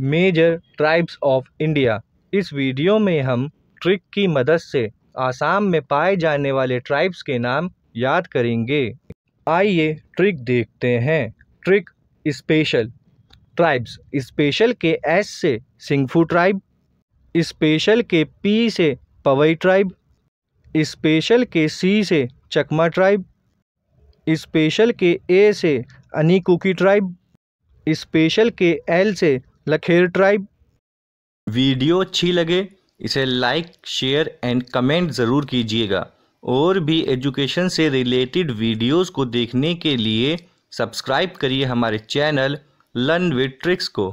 major tribes of India इस video में हम ट्रिक की मदद से आसाम में पाए जाने वाले ट्राइब्स के नाम याद करेंगे आइए ट्रिक देखते हैं ट्रिक स्पेशल ट्राइब्स स्पेशल के एस से सिंगफू ट्राइब स्पेशल के पी से पवई ट्राइब स्पेशल के सी से चकमा ट्राइब स्पेशल के ए से अनिकुकी ट्राइब स्पेशल के एल से लखेर ट्राइब वीडियो अच्छी लगे इसे लाइक शेयर एंड कमेंट ज़रूर कीजिएगा और भी एजुकेशन से रिलेटेड वीडियोस को देखने के लिए सब्सक्राइब करिए हमारे चैनल लर्न विद ट्रिक्स को